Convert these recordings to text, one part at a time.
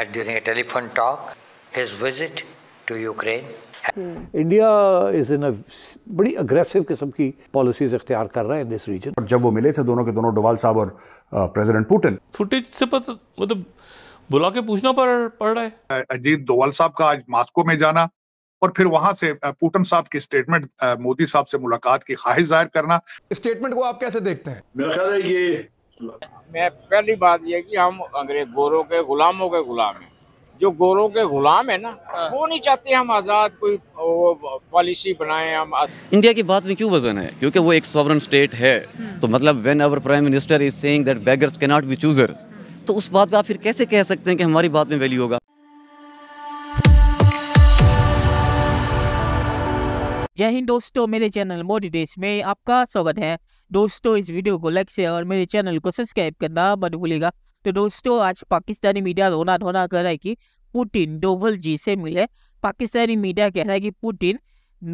at during a telephone talk his visit to Ukraine. India is in बड़ी aggressive किस्म की policies अख्तियार कर रहा है इन दिस रीजन और जब वो मिले थे दोनों के दोनों डोवाल साहब और प्रेसिडेंट पुतिन फुटेज से पता मतलब बुला के पूछना पड़ पड़ रहा है अजीत डोवाल साहब का आज मॉस्को में जाना और फिर वहां से पुटन साहब की स्टेटमेंट मोदी साहब से मुलाकात की ख्वाहिश जाहिर करना स्टेटमेंट को आप कैसे देखते हैं मेरा ख्याल है ये मैं पहली बात ये कि हम अंग्रेज गोरों के गुलामों के गुलाम हैं जो गोरों के गुलाम है ना हाँ। वो नहीं चाहते हम आज़ाद कोई पॉलिसी बनाए हम आज... इंडिया की बात में क्यों वजन है क्योंकि वो एक सॉवरन स्टेट है हम्म। तो मतलब when our prime minister is saying that beggars can not be choosers तो उस बात पे आप फिर कैसे कह सकते हैं कि हमारी बात में वैल्यू होगा जय हिंद दोस्तों मेरे चैनल मोदी देश में आपका स्वागत है दोस्तों इस वीडियो को लाइक से और मेरे चैनल को सब्सक्राइब करना मत भूलेगा तो दोस्तों आज पाकिस्तानी मीडिया रोना धोना कर रहा है कि पुतिन डोवल जी से मिले पाकिस्तानी मीडिया कह रहा है कि पुतिन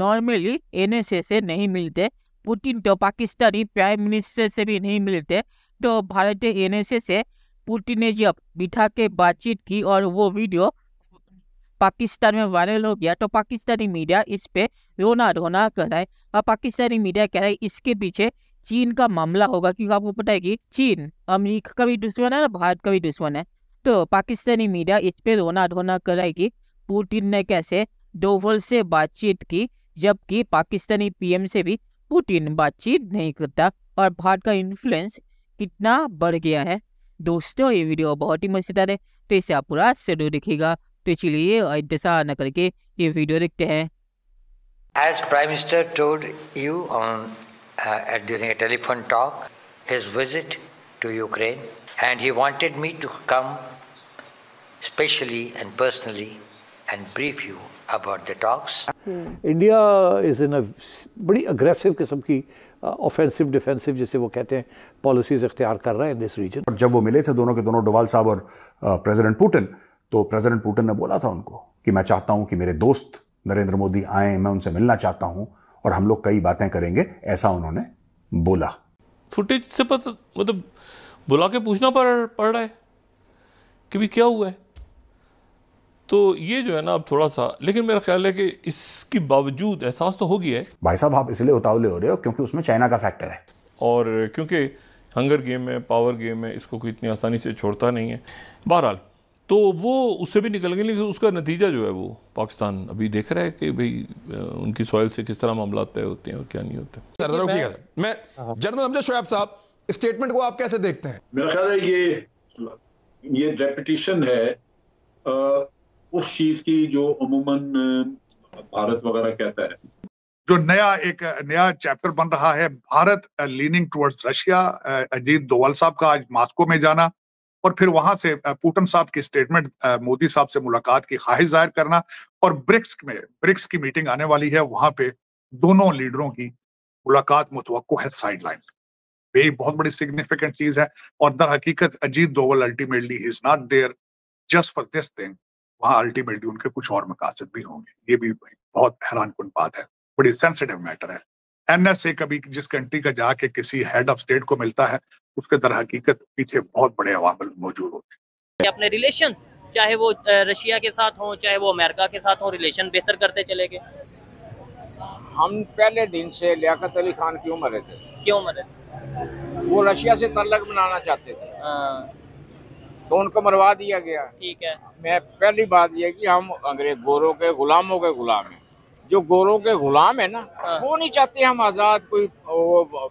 नॉर्मली एन से नहीं मिलते पुतिन तो पाकिस्तानी प्राइम मिनिस्टर से भी नहीं मिलते तो भारतीय एन से पुतिन ने जब बिठा के बातचीत की और वो वीडियो पाकिस्तान में वायरल हो गया तो पाकिस्तानी मीडिया इस पे रोना रोना कर रहा है और पाकिस्तानी मीडिया कह रहा है इसके पीछे चीन का मामला होगा क्योंकि आपको पता है कि चीन अमेरिका का भी दुश्मन है और भारत का भी दुश्मन है तो पाकिस्तानी मीडिया इस पे रोना धोना कर रहा है कि पुतिन ने कैसे डोवल से बातचीत की जबकि पाकिस्तानी पीएम से भी पुतिन बातचीत नहीं करता और भारत का इन्फ्लुएंस कितना बढ़ गया है दोस्तों ये वीडियो बहुत ही मजेदार है तो इसे आप पूरा जरूर दिखेगा तो चलिए ऐसा न करके ये वीडियो देखते हैं As Prime Minister told you on uh, at, during a telephone talk his visit to Ukraine, and he wanted me to come specially and personally and brief you about the talks. India is in a बड़ी aggressive किस्म की offensive defensive जैसे वो कहते हैं policies इख्तियार कर रहे हैं दिस रीजन और जब वो मिले थे दोनों के दोनों डोवाल साहब और प्रेसिडेंट पुटिन तो प्रेसिडेंट पुटिन ने बोला था उनको कि मैं चाहता हूं कि मेरे दोस्त नरेंद्र मोदी आए मैं उनसे मिलना चाहता हूं और हम लोग कई बातें करेंगे ऐसा उन्होंने बोला फुटेज से पता मतलब बुला के पूछना पड़ पड़ रहा है कि भी क्या हुआ है तो ये जो है ना अब थोड़ा सा लेकिन मेरा ख्याल है कि इसके बावजूद एहसास तो हो गया है भाई साहब आप इसलिए उतावले हो रहे हो क्योंकि उसमें चाइना का फैक्टर है और क्योंकि हंगर गेम है पावर गेम है इसको कोई इतनी आसानी से छोड़ता नहीं है बहरहाल तो वो उससे भी निकल गए लेकिन उसका नतीजा जो है वो पाकिस्तान अभी देख रहा है कि भाई उनकी सॉइल से किस तरह मामला तय होते हैं और क्या नहीं होते मैं, हाँ। जनरल अमजद शोब साहब स्टेटमेंट को आप कैसे देखते हैं मेरा ख्याल है ये ये रेपिटेशन है आ, उस चीज की जो अमूमन भारत वगैरह कहता है जो नया एक नया चैप्टर बन रहा है Bharat leaning towards Russia Ajit Doval साहब का आज मास्को में जाना और फिर वहां से पूटन साहब की स्टेटमेंट मोदी साहब से मुलाकात की ख्वाहिश जाहिर करना और ब्रिक्स में ब्रिक्स की मीटिंग आने वाली है वहां पे दोनों लीडरों की मुलाकात मुतव है साइडलाइन ये बहुत बड़ी सिग्निफिकेंट चीज है और दर हकीकत Ajit Doval ultimately is not there just for this thing वहां अल्टीमेटली उनके कुछ और मकासद भी होंगे ये भी बहुत हैरान कन बात है बड़ी सेंसिटिव मैटर है एनएसए कभी जिस कंट्री का जाके किसी हेड ऑफ स्टेट को मिलता है उसके तरह हकीकत पीछे बहुत बड़े अवामल मौजूद होते हैं अपने रिलेशन चाहे वो रशिया के साथ हों चाहे वो अमेरिका के साथ हों रिलेशन बेहतर करते चले गए हम पहले दिन से लियाकत अली खान क्यों मरे थे क्यों मरे थे? वो रशिया से तलक बनाना चाहते थे हाँ। तो उनको मरवा दिया गया ठीक है मैं पहली बात यह कि हम अंग्रेज गोरों के गुलामों के गुलाम हैं जो गोरों के गुलाम है ना हाँ। वो नहीं चाहते हम आज़ाद कोई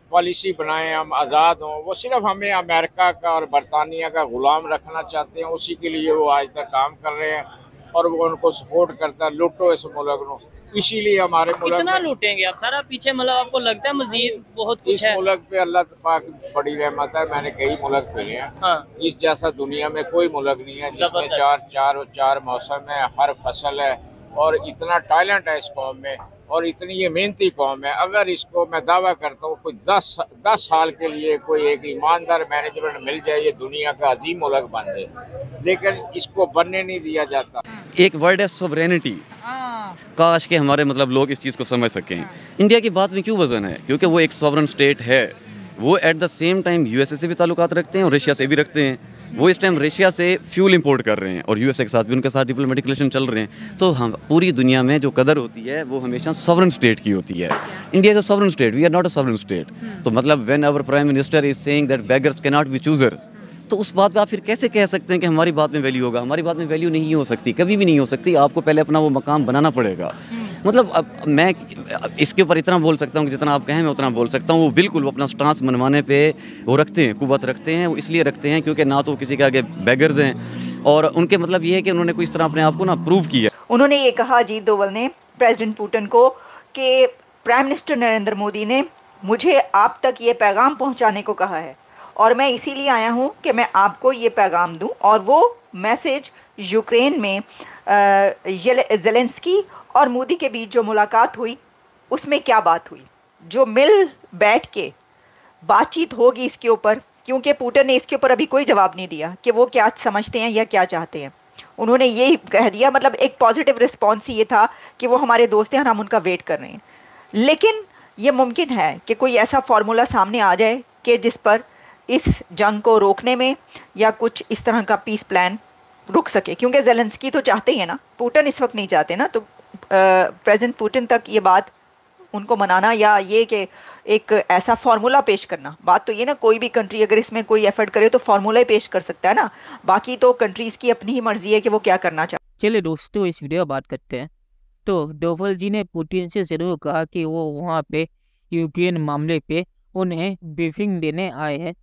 पॉलिसी बनाए हम आज़ाद हों वो सिर्फ हमें अमेरिका का और बरतानिया का गुलाम रखना चाहते हैं उसी के लिए वो आज तक काम कर रहे हैं और वो उनको सपोर्ट करता है लुटो इस मुल्क नो इसीलिए हमारे मुल्क कितना लूटेंगे आप सारा पीछे मतलब आपको लगता है मजीद बहुत कुछ इस मुल्क पे अल्लाह की बड़ी रहमत है मैंने कई मुल्क फिरे हैं हाँ। इस जैसा दुनिया में कोई मुल्क नहीं है जिसमें चार चार चार मौसम है हर फसल है और इतना टैलेंट है इस कौम में और इतनी ये मेहनती कौम है अगर इसको मैं दावा करता हूँ कोई दस दस साल के लिए कोई एक ईमानदार मैनेजमेंट मिल जाए ये दुनिया का अजीम मुलक बन जाए लेकिन इसको बनने नहीं दिया जाता एक वर्ड है सोवरेनिटी हाँ। काश के हमारे मतलब लोग इस चीज़ को समझ सकें हाँ। इंडिया की बात में क्यों वजन है क्योंकि वो एक सॉवरन स्टेट है वो at the same time USA से भी ताल्लुकात रखते हैं और रशिया से भी रखते हैं वो इस टाइम रशिया से फ्यूल इंपोर्ट कर रहे हैं और यूएसए के साथ भी उनके साथ डिप्लोमेटिक रिलेशन चल रहे हैं तो हम पूरी दुनिया में जो कदर होती है वो हमेशा सॉवरन स्टेट की होती है India is a sovereign state we are not a sovereign state तो मतलब when our prime minister is saying that beggars can not be choosers तो उस बात पे आप फिर कैसे कह सकते हैं कि हमारी बात में वैल्यू होगा हमारी बात में वैल्यू नहीं हो सकती कभी भी नहीं हो सकती आपको पहले अपना वो मकाम बनाना पड़ेगा मतलब अब मैं इसके ऊपर इतना बोल सकता हूँ कि जितना आप कहें मैं उतना बोल सकता हूँ वो बिल्कुल वो अपना स्टांस मनवाने पे वो रखते हैं कुवत रखते हैं वो इसलिए रखते हैं क्योंकि ना तो किसी के आगे बैगर्स हैं और उनके मतलब ये है कि उन्होंने कोई इस तरह अपने आप को ना प्रूव किया उन्होंने ये कहा अजीत दोवल ने प्रेजिडेंट पुटिन को कि प्राइम मिनिस्टर नरेंद्र मोदी ने मुझे आप तक ये पैगाम पहुँचाने को कहा है और मैं इसीलिए आया हूँ कि मैं आपको ये पैगाम दूँ और वो मैसेज यूक्रेन में जेलेंस्की और मोदी के बीच जो मुलाकात हुई उसमें क्या बात हुई जो मिल बैठ के बातचीत होगी इसके ऊपर क्योंकि पुटन ने इसके ऊपर अभी कोई जवाब नहीं दिया कि वो क्या समझते हैं या क्या चाहते हैं उन्होंने ये कह दिया मतलब एक पॉजिटिव रिस्पॉन्स ये था कि वो हमारे दोस्त हैं और हम उनका वेट कर रहे हैं लेकिन ये मुमकिन है कि कोई ऐसा फार्मूला सामने आ जाए कि जिस पर इस जंग को रोकने में या कुछ इस तरह का पीस प्लान रुक सके क्योंकि जेलेंसकी तो चाहते ही है ना पुटिन इस वक्त नहीं चाहते ना तो प्रेसिडेंट पुटिन तक ये बात उनको मनाना या ये कि एक ऐसा फार्मूला पेश करना बात तो ये ना कोई भी कंट्री अगर इसमें कोई एफर्ट करे तो फार्मूला ही पेश कर सकता है ना बाकी तो कंट्रीज़ की अपनी ही मर्जी है कि वो क्या करना चाहते चलिए दोस्तों इस वीडियो बात करते हैं तो डोवल जी ने पुटिन से ज़रूर कहा कि वो वहाँ पे यूक्रेन मामले पे उन्हें ब्रीफिंग देने आए हैं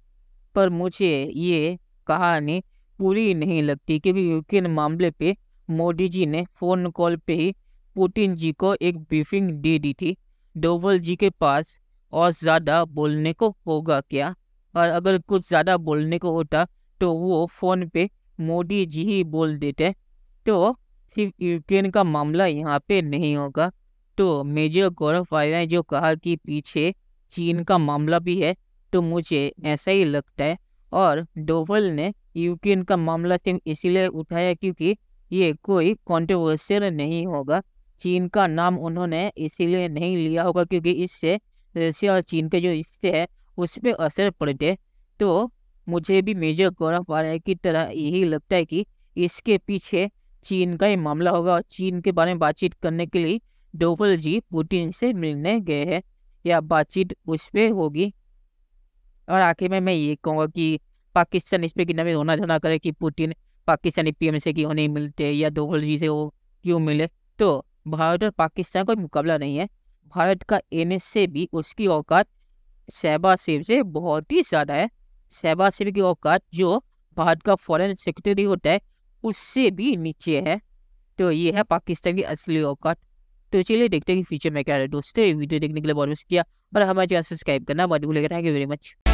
पर मुझे ये कहा नहीं पूरी नहीं लगती क्योंकि यूक्रेन मामले पे मोदी जी ने फोन कॉल पे ही पुतिन जी को एक ब्रीफिंग दे दी थी डोवल जी के पास और ज़्यादा बोलने को होगा क्या और अगर कुछ ज़्यादा बोलने को होता तो वो फ़ोन पे मोदी जी ही बोल देते तो सिर्फ यूक्रेन का मामला यहाँ पे नहीं होगा तो मेजर गौरव वाले ने जो कहा कि पीछे चीन का मामला भी है तो मुझे ऐसा ही लगता है और डोवल ने यूक्रेन का मामला सिर्फ इसीलिए उठाया क्योंकि ये कोई कॉन्ट्रोवर्सियल नहीं होगा चीन का नाम उन्होंने इसीलिए नहीं लिया होगा क्योंकि इससे रशिया और चीन के जो रिश्ते हैं उस पर असर पड़ते तो मुझे भी मेजर गौरव है की तरह यही लगता है कि इसके पीछे चीन का ही मामला होगा और चीन के बारे में बातचीत करने के लिए डोवल जी पुटिन से मिलने गए हैं या बातचीत उस पर होगी और आखिर में मैं ये कहूँगा कि पाकिस्तान इस पर कितना भी रोना धोना करे कि पुतिन पाकिस्तानी पी से क्यों नहीं मिलते या डोगल जी से वो क्यों मिले तो भारत और पाकिस्तान का मुकाबला नहीं है भारत का एन भी उसकी औकात शहबाज शरीफ से बहुत ही ज़्यादा है शहबाज शरीफ की औकात जो भारत का फॉरेन सेक्रेटरी होता है उससे भी नीचे है तो ये है पाकिस्तान की असली औकात तो चलिए देखते हैं कि फ्यूचर में क्या है दोस्तों वीडियो देखने के लिए बहुत मुश्किल किया और हमारे चैनल सब्सक्राइब करना बहुत भूलेगा थैंक यू वेरी मच